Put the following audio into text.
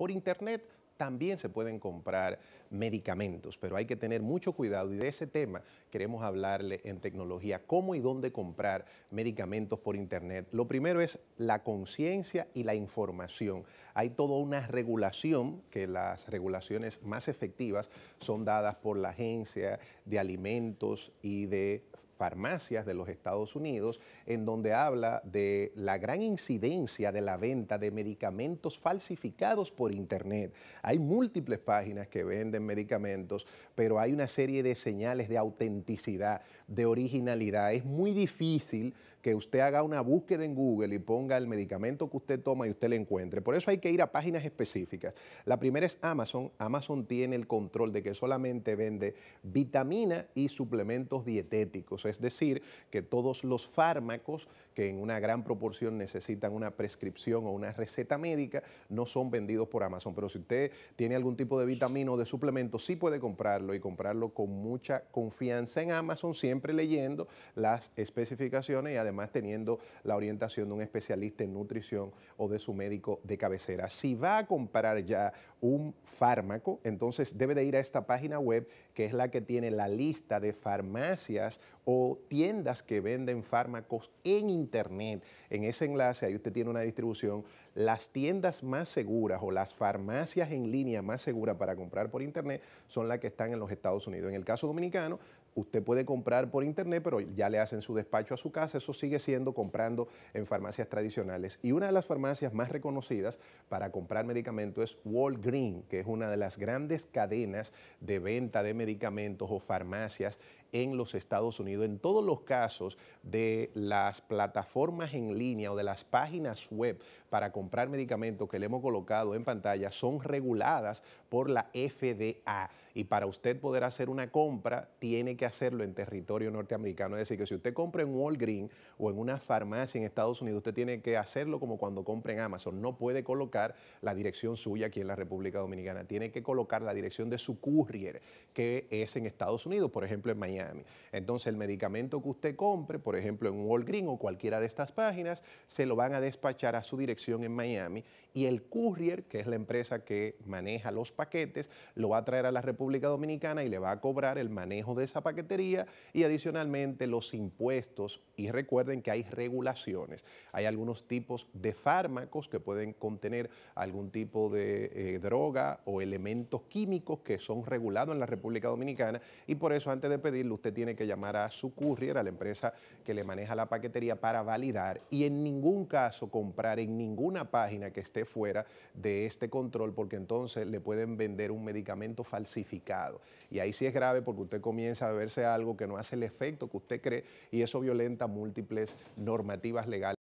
Por internet también se pueden comprar medicamentos, pero hay que tener mucho cuidado y de ese tema queremos hablarle en tecnología, cómo y dónde comprar medicamentos por Internet. Lo primero es la conciencia y la información. Hay toda una regulación, que las regulaciones más efectivas son dadas por la Agencia de Alimentos y de farmacias de los Estados Unidos, en donde habla de la gran incidencia de la venta de medicamentos falsificados por Internet. Hay múltiples páginas que venden medicamentos, pero hay una serie de señales de autenticidad, de originalidad. Es muy difícil que usted haga una búsqueda en Google y ponga el medicamento que usted toma y usted le encuentre. Por eso hay que ir a páginas específicas. La primera es Amazon. Amazon tiene el control de que solamente vende vitamina y suplementos dietéticos es decir, que todos los fármacos que en una gran proporción necesitan una prescripción o una receta médica no son vendidos por Amazon. Pero si usted tiene algún tipo de vitamina o de suplemento, sí puede comprarlo y comprarlo con mucha confianza en Amazon, siempre leyendo las especificaciones y además teniendo la orientación de un especialista en nutrición o de su médico de cabecera. Si va a comprar ya un fármaco, entonces debe de ir a esta página web que es la que tiene la lista de farmacias o tiendas que venden fármacos en Internet. En ese enlace, ahí usted tiene una distribución. Las tiendas más seguras o las farmacias en línea más seguras para comprar por Internet son las que están en los Estados Unidos. En el caso dominicano, usted puede comprar por Internet, pero ya le hacen su despacho a su casa. Eso sigue siendo comprando en farmacias tradicionales. Y una de las farmacias más reconocidas para comprar medicamentos es Walgreens, que es una de las grandes cadenas de venta de medicamentos o farmacias en los Estados Unidos. En todos los casos de las plataformas en línea o de las páginas web para comprar medicamentos que le hemos colocado en pantalla son reguladas por la FDA. Y para usted poder hacer una compra, tiene que hacerlo en territorio norteamericano. Es decir, que si usted compra en Walgreens o en una farmacia en Estados Unidos, usted tiene que hacerlo como cuando compra en Amazon. No puede colocar la dirección suya aquí en la República Dominicana. Tiene que colocar la dirección de su courier, que es en Estados Unidos, por ejemplo, en Miami entonces el medicamento que usted compre, por ejemplo en Walgreens o cualquiera de estas páginas, se lo van a despachar a su dirección en Miami y el courier, que es la empresa que maneja los paquetes, lo va a traer a la República Dominicana y le va a cobrar el manejo de esa paquetería y adicionalmente los impuestos. Y recuerden que hay regulaciones. Hay algunos tipos de fármacos que pueden contener algún tipo de eh, droga o elementos químicos que son regulados en la República Dominicana y por eso antes de pedirlo usted tiene que llamar a su courier, a la empresa que le maneja la paquetería, para validar y en ningún caso comprar en ninguna página que esté fuera de este control, porque entonces le pueden vender un medicamento falsificado. Y ahí sí es grave porque usted comienza a beberse algo que no hace el efecto que usted cree y eso violenta múltiples normativas legales.